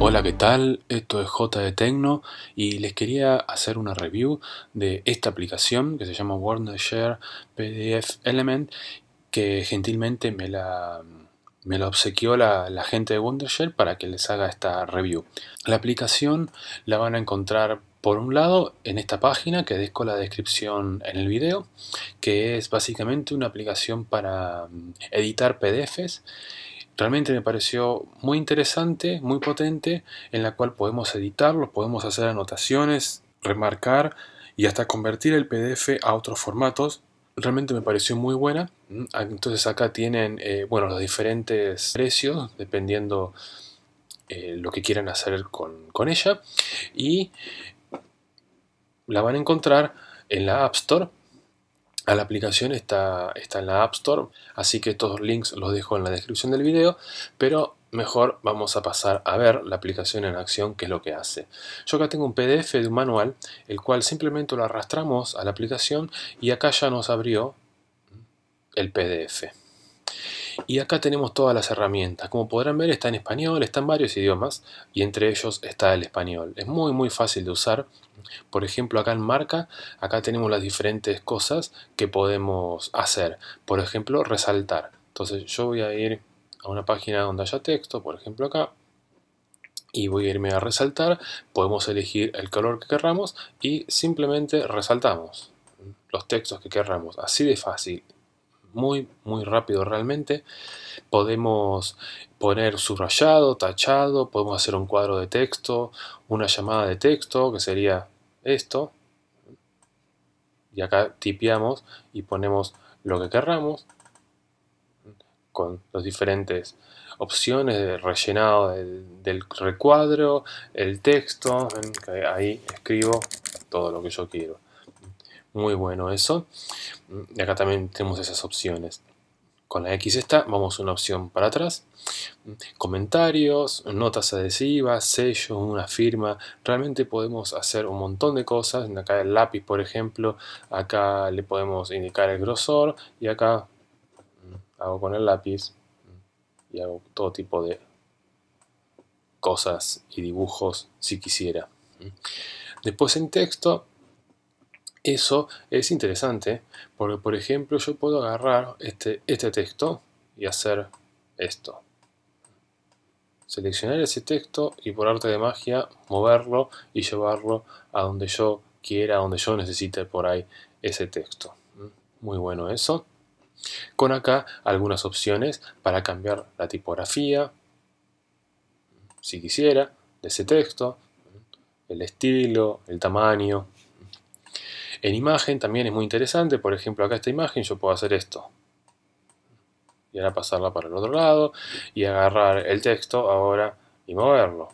Hola, ¿qué tal? Esto es J de Tecno y les quería hacer una review de esta aplicación que se llama Wondershare PDF Element que gentilmente me la, me la obsequió la, la, gente de Wondershare para que les haga esta review. La aplicación la van a encontrar por un lado en esta página que dejo la descripción en el video, que es básicamente una aplicación para mm, editar PDFs realmente me pareció muy interesante, muy potente, en la cual podemos editarlo, podemos hacer anotaciones, remarcar y hasta convertir el PDF a otros formatos. Realmente me pareció muy buena. Mm, ah, entonces acá tienen eh, bueno, los diferentes precios, dependiendo eh, lo que quieran hacer con, con ella. Y la van a encontrar en la App Store la aplicación está, está en la App Store, así que estos links los dejo en la descripción del video, pero mejor vamos a pasar a ver la aplicación en acción, qué es lo que hace. Yo acá tengo un PDF de un manual, el cual simplemente lo arrastramos a la aplicación y acá ya nos abrió el PDF. Y acá tenemos todas las herramientas. Como podrán ver está en español, está en varios idiomas y entre ellos está el español. Es muy muy fácil de usar. Por ejemplo acá en marca, acá tenemos las diferentes cosas que podemos hacer. Por ejemplo resaltar. Entonces yo voy a ir a una página donde haya texto, por ejemplo acá, y voy a irme a resaltar, podemos elegir el color que querramos y simplemente resaltamos los textos que querramos, así de fácil muy, muy rápido realmente. Podemos poner subrayado, tachado, podemos hacer un cuadro de texto, una llamada de texto, que sería esto. Y acá tipeamos y ponemos lo que querramos con las diferentes opciones de rellenado del, del recuadro, el texto, ahí escribo todo lo que yo quiero. Muy bueno eso. Y acá también tenemos esas opciones. Con la X esta vamos una opción para atrás. Comentarios, notas adhesivas, sellos, una firma. Realmente podemos hacer un montón de cosas. Acá el lápiz, por ejemplo. Acá le podemos indicar el grosor. Y acá mm, hago con el lápiz. Mm, y hago todo tipo de cosas y dibujos si quisiera. Mm. Después en texto eso es interesante porque, por ejemplo, yo puedo agarrar este, este texto y hacer esto. Seleccionar ese texto y por arte de magia moverlo y llevarlo a donde yo quiera, a donde yo necesite por ahí ese texto. ¿Mm? Muy bueno eso. Con acá algunas opciones para cambiar la tipografía, si quisiera, de ese texto, el estilo, el tamaño, en imagen también es muy interesante, por ejemplo acá esta imagen yo puedo hacer esto. Y ahora pasarla para el otro lado y agarrar el texto ahora y moverlo.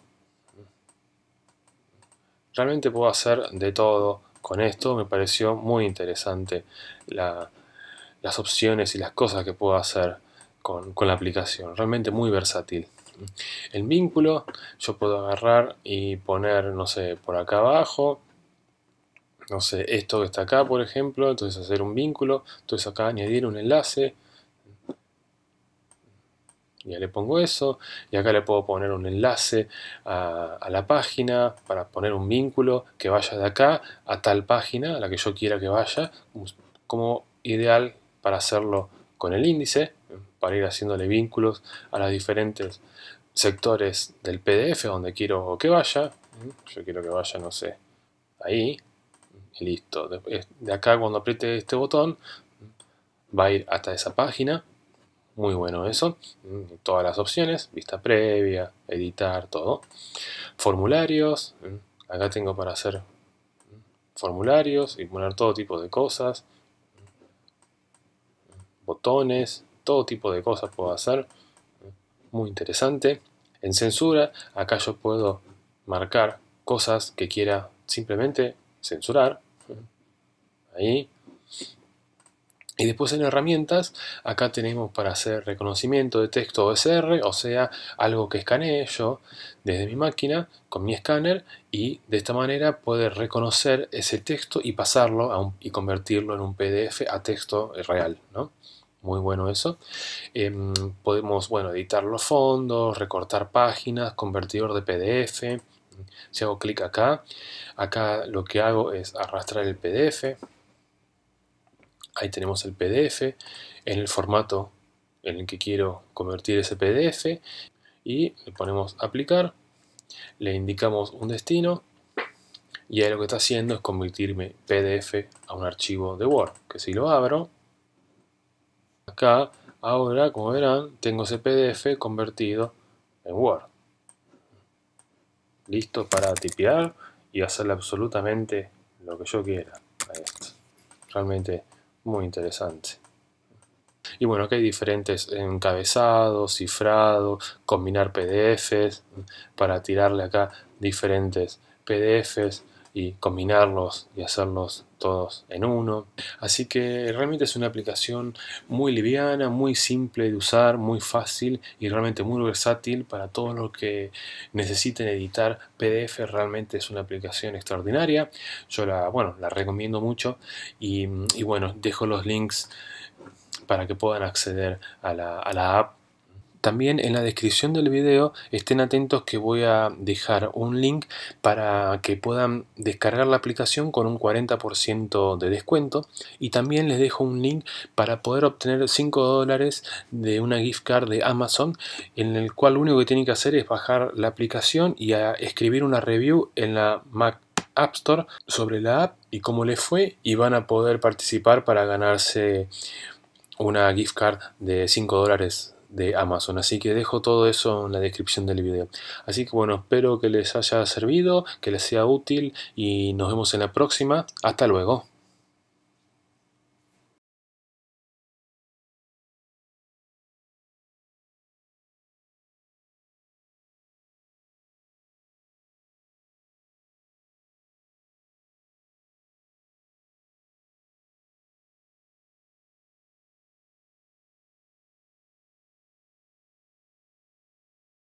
Realmente puedo hacer de todo con esto, me pareció muy interesante las opciones y las cosas que puedo hacer con, con la aplicación, realmente muy versátil. El vínculo yo puedo agarrar y poner, no sé, por acá abajo no sé, esto que está acá, por ejemplo, entonces hacer un vínculo, entonces acá añadir un enlace, ya le pongo eso, y acá le puedo poner un enlace a, la página para poner un vínculo que vaya de acá a tal página, a la que yo quiera que vaya, como ideal para hacerlo con el índice, para ir haciéndole vínculos a los diferentes sectores del PDF donde quiero que vaya, yo quiero que vaya, no sé, ahí, listo. De, de acá cuando apriete este botón va a ir hasta esa página. Muy bueno eso. Mm, todas las opciones, vista previa, editar, todo. Formularios. Mm, acá tengo para hacer mm, formularios y poner todo tipo de cosas. Botones, todo tipo de cosas puedo hacer. Muy interesante. En censura, acá yo puedo marcar cosas que quiera simplemente censurar. Ahí. Y después en herramientas, acá tenemos para hacer reconocimiento de texto OSR, o sea, algo que escaneé yo desde mi máquina con mi escáner y de esta manera poder reconocer ese texto y pasarlo y convertirlo en un PDF a texto real, ¿no? Muy bueno eso. Em, podemos, bueno, editar los fondos, recortar páginas, convertidor de PDF, si hago clic acá, acá lo que hago es arrastrar el PDF. Ahí tenemos el PDF en el formato en el que quiero convertir ese PDF y le ponemos aplicar, le indicamos un destino y ahí lo que está haciendo es convertirme PDF a un archivo de Word, que si lo abro, acá ahora como verán tengo ese PDF convertido en Word listo para tipear y hacerle absolutamente lo que yo quiera. Realmente muy interesante. Y bueno, aquí hay diferentes encabezados, cifrado, combinar PDFs, para tirarle acá diferentes PDFs y combinarlos y hacerlos todos en uno. Así que realmente es una aplicación muy liviana, muy simple de usar, muy fácil y realmente muy versátil para todos los que necesiten editar PDF. Realmente es una aplicación extraordinaria. Yo la, bueno, la recomiendo mucho y, bueno, dejo los links para que puedan acceder a la, a la app también en la descripción del video estén atentos que voy a dejar un link para que puedan descargar la aplicación con un 40% de descuento y también les dejo un link para poder obtener 5 dólares de una gift card de Amazon en el cual lo único que tienen que hacer es bajar la aplicación y escribir una review en la Mac App Store sobre la app y cómo les fue y van a poder participar para ganarse una gift card de 5 dólares de Amazon. Así que dejo todo eso en la descripción del video. Así que bueno, espero que les haya servido, que les sea útil y nos vemos en la próxima. Hasta luego.